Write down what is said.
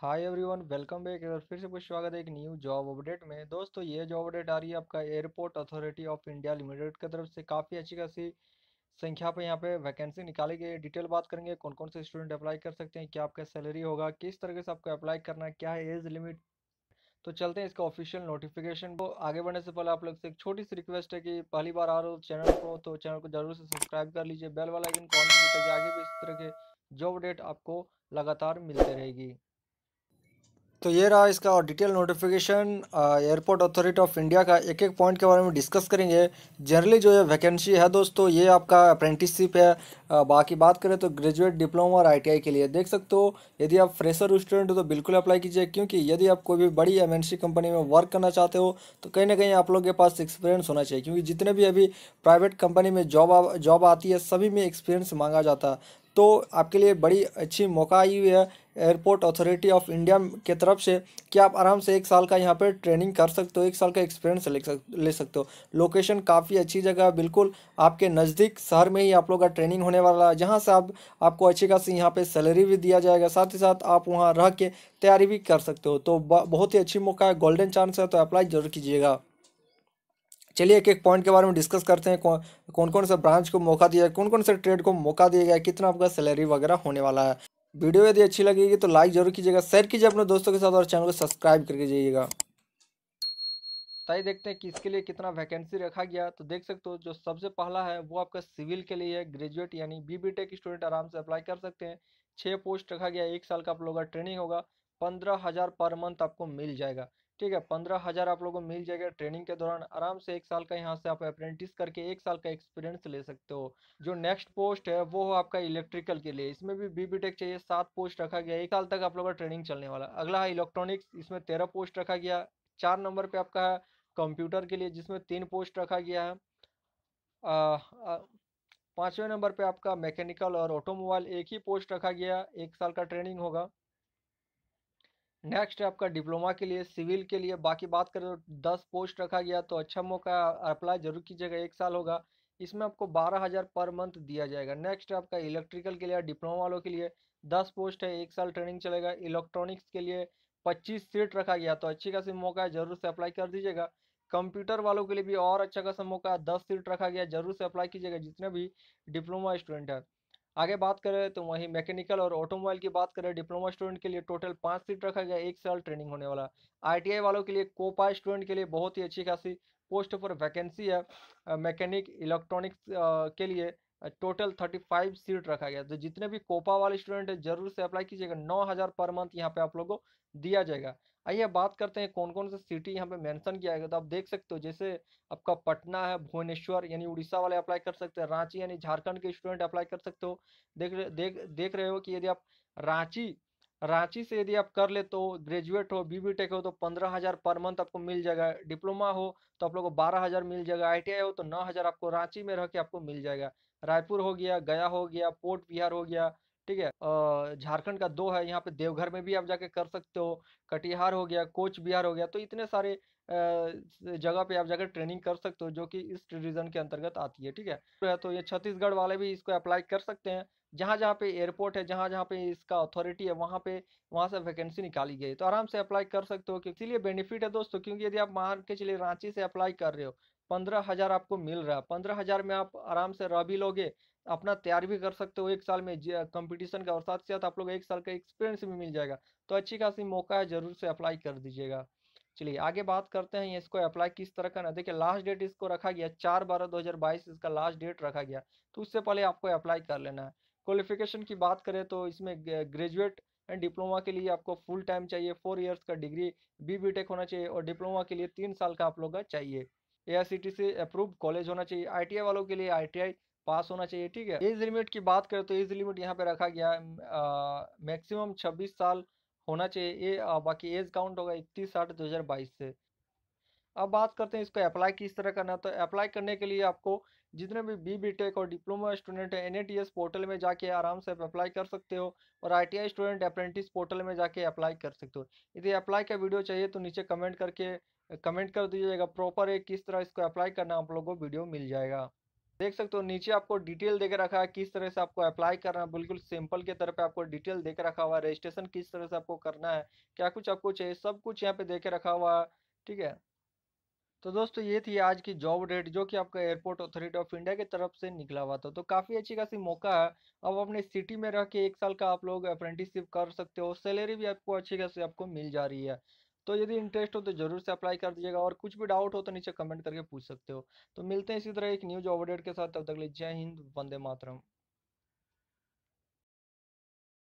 हाय everyone welcome back बार फिर से कुछ स्वागत है एक न्यू जॉब अपडेट में दोस्तों ये जॉब अपडेट आ रही है आपका airport authority of India limited की तरफ से काफ़ी अच्छी खासी संख्या पर यहाँ पे वैकेंसी निकाली गई डिटेल बात करेंगे कौन कौन से स्टूडेंट अप्लाई कर सकते हैं क्या आपका सैलरी होगा किस तरीके से आपको अप्लाई करना है क्या है एज लिमिट तो चलते हैं इसका ऑफिशियल नोटिफिकेशन को आगे बढ़ने से पहले आप लोग से एक छोटी सी रिक्वेस्ट है कि पहली बार आ रहे हो चैनल को तो चैनल को जरूर से सब्सक्राइब कर लीजिए बेल वाला आइकन कॉल ताकि आगे भी इस तरह के जॉब अपडेट आपको लगातार मिलते रहेगी तो ये रहा इसका और detail notification airport authority of India का एक एक पॉइंट के बारे में डिस्कस करेंगे जनरली जो ये वैकेंसी है दोस्तों ये आपका अप्रेंटिसशिप है आ, बाकी बात करें तो ग्रेजुएट डिप्लोमा और आईटीआई के लिए देख सकते हो यदि आप फ्रेशर स्टूडेंट हो तो बिल्कुल अप्लाई कीजिए क्योंकि यदि आप कोई भी बड़ी एम कंपनी में वर्क करना चाहते हो तो कहीं ना कहीं आप लोग के पास एक्सपीरियंस होना चाहिए क्योंकि जितने भी अभी प्राइवेट कंपनी में जॉब जॉब आती है सभी में एक्सपीरियंस मांगा जाता है तो आपके लिए बड़ी अच्छी मौका आई हुई है एयरपोर्ट अथॉरिटी ऑफ इंडिया के तरफ से कि आप आराम से एक साल का यहाँ पर ट्रेनिंग कर सकते हो एक साल का एक्सपीरियंस ले सक ले सकते हो लोकेशन काफ़ी अच्छी जगह बिल्कुल आपके नज़दीक शहर में ही आप लोग का ट्रेनिंग होने वाला है जहाँ से आप आपको अच्छी खासी यहाँ पर सैलरी भी दिया जाएगा साथ ही साथ आप वहाँ रह के तैयारी भी कर सकते हो तो बहुत ही अच्छी मौका है गोल्डन चांस है तो अप्लाई जरूर कीजिएगा चलिए एक एक पॉइंट के बारे में डिस्कस करते हैं कौन कौन से ब्रांच को मौका दिया है कौन कौन से ट्रेड को मौका दिया गया कितना आपका सैलरी वगैरह होने वाला है वीडियो यदि अच्छी लगेगी तो लाइक जरूर कीजिएगा शेयर कीजिए अपने दोस्तों के साथ और चैनल को सब्सक्राइब करके जाइएगा ताई देखते हैं कि इसके लिए कितना वैकेंसी रखा गया तो देख सकते हो जो सबसे पहला है वो आपका सिविल के लिए है ग्रेजुएट यानी बी बी टेक स्टूडेंट आराम से अप्लाई कर सकते हैं छः पोस्ट रखा गया एक साल का आप लोगों का ट्रेनिंग होगा पंद्रह हज़ार पर मंथ आपको मिल जाएगा ठीक है पंद्रह हज़ार आप लोगों को मिल जाएगा ट्रेनिंग के दौरान आराम से एक साल का यहाँ से आप अप्रेंटिस करके एक साल का एक्सपीरियंस ले सकते हो जो नेक्स्ट पोस्ट है वो हो आपका इलेक्ट्रिकल के लिए इसमें भी बी बी टेक चाहिए सात पोस्ट रखा गया एक साल तक आप लोगों का ट्रेनिंग चलने वाला अगला है इलेक्ट्रॉनिक्स इसमें तेरह पोस्ट रखा गया चार नंबर पर आपका है कंप्यूटर के लिए जिसमें तीन पोस्ट रखा गया है पाँचवें नंबर पर आपका मैकेनिकल और ऑटोमोबाइल एक ही पोस्ट रखा गया एक साल का ट्रेनिंग होगा नेक्स्ट है आपका डिप्लोमा के लिए सिविल के लिए बाकी बात करें तो दस पोस्ट रखा गया तो अच्छा मौका अप्लाई जरूर कीजिएगा एक साल होगा इसमें आपको बारह हज़ार पर मंथ दिया जाएगा नेक्स्ट आपका इलेक्ट्रिकल के लिए डिप्लोमा वालों के लिए दस पोस्ट है एक साल ट्रेनिंग चलेगा इलेक्ट्रॉनिक्स के लिए पच्चीस सीट रखा गया तो अच्छी खासी मौका है जरूर से अप्लाई कर दीजिएगा कंप्यूटर वालों के लिए भी और अच्छा खासा मौका है दस सीट रखा गया जरूर से अप्लाई कीजिएगा जितने भी डिप्लोमा स्टूडेंट हैं आगे बात करें तो वहीं मैकेनिकल और ऑटोमोबाइल की बात करें डिप्लोमा स्टूडेंट के लिए टोटल पाँच सीट रखा गया एक साल ट्रेनिंग होने वाला आईटीआई वालों के लिए कोपा स्टूडेंट के लिए बहुत ही अच्छी खासी पोस्ट पर वैकेंसी है मैकेनिक इलेक्ट्रॉनिक्स के लिए टोटल थर्टी फाइव सीट रखा गया तो जितने भी कोपा वाले स्टूडेंट है जरूर से अप्लाई कीजिएगा नौ हज़ार पर मंथ यहाँ पे आप लोगों को दिया जाएगा आइए बात करते हैं कौन कौन से सिटी यहाँ पे मेंशन किया गया तो आप देख सकते हो जैसे आपका पटना है भुवनेश्वर यानी उड़ीसा वाले अप्लाई कर सकते हैं रांची यानी झारखंड के स्टूडेंट अप्लाई कर सकते हो देख देख देख रहे हो कि यदि आप रांची रांची से यदि आप कर ले तो ग्रेजुएट हो बी टेक हो तो पंद्रह हज़ार पर मंथ आपको मिल जाएगा डिप्लोमा हो तो आप लोग को बारह हज़ार मिल जाएगा आई हो तो नौ हज़ार आपको रांची में रह के आपको मिल जाएगा रायपुर हो गया गया हो गया पोर्ट बिहार हो गया ठीक है झारखंड का दो है यहाँ पे देवघर में भी आप जाके कर सकते हो कटिहार हो गया कोच बिहार हो गया तो इतने सारे जगह पे आप जाकर ट्रेनिंग कर सकते हो जो कि इस रीजन के अंतर्गत आती है ठीक है तो, तो ये छत्तीसगढ़ वाले भी इसको अप्लाई कर सकते हैं जहाँ जहाँ पे एयरपोर्ट है जहाँ जहाँ पे इसका अथॉरिटी है वहाँ पे वहाँ से वैकेंसी निकाली गई तो आराम से अप्लाई कर सकते हो इसीलिए बेनिफिट है दोस्तों क्योंकि यदि आप मान के चलिए रांची से अप्लाई कर रहे हो पंद्रह हजार आपको मिल रहा है पंद्रह हजार में आप आराम से रह भी लोगे अपना तैयार भी कर सकते हो एक साल में कंपटीशन का और साथ ही साथ आप लोग एक साल का एक्सपीरियंस भी मिल जाएगा तो अच्छी खासी मौका है जरूर से अप्लाई कर दीजिएगा चलिए आगे बात करते हैं इसको अप्लाई किस तरह करना देखिए लास्ट डेट इसको रखा गया चार बारह दो हजार बाईस इसका लास्ट डेट रखा गया तो उससे पहले आपको अप्लाई कर लेना है क्वालिफिकेशन की बात करें तो इसमें ग्रेजुएट एंड डिप्लोमा के लिए आपको फुल टाइम चाहिए फोर इयर्स का डिग्री बी बी टेक होना चाहिए और डिप्लोमा के लिए तीन साल का आप लोग का चाहिए ए से अप्रूव कॉलेज होना चाहिए आई वालों के लिए आई पास होना चाहिए ठीक है एज लिमिट की बात करें तो एज लिमिट यहाँ पे रखा गया मैक्सिमम 26 साल होना चाहिए ये बाकी एज काउंट होगा इकतीस आठ दो से अब बात करते हैं इसको अप्लाई किस तरह करना तो अप्लाई करने के लिए आपको जितने भी बी बी टेक और डिप्लोमा स्टूडेंट हैं एन पोर्टल में जाके आराम से अप्लाई कर सकते हो और आई स्टूडेंट अप्रेंटिस पोर्टल में जाके अप्लाई कर सकते हो यदि अप्लाई का वीडियो चाहिए तो नीचे कमेंट करके कमेंट कर दीजिएगा प्रॉपर एक किस तरह इसको अप्लाई करना आप लोगों को वीडियो मिल जाएगा देख सकते हो नीचे आपको डिटेल देकर रखा है किस तरह से आपको अप्लाई करना है बिल्कुल सिंपल के तरह पे आपको डिटेल देकर रखा हुआ है रजिस्ट्रेशन किस तरह से आपको करना है क्या कुछ आपको चाहिए सब कुछ यहाँ पे देकर रखा हुआ है ठीक है तो दोस्तों ये थी आज की जॉब डेट जो कि आपका एयरपोर्ट अथॉरिटी ऑफ इंडिया की तरफ से निकला हुआ था तो काफ़ी अच्छी खासी मौका है अब अपने सिटी में रह के एक साल का आप लोग अप्रेंटिसशिप कर सकते हो सैलरी भी आपको अच्छी खासी आपको मिल जा रही है तो यदि इंटरेस्ट हो तो ज़रूर से अप्लाई कर दीजिएगा और कुछ भी डाउट हो तो नीचे कमेंट करके पूछ सकते हो तो मिलते हैं इसी तरह एक न्यूज अपडेट के साथ तब तक लिए जय हिंद वंदे मातरम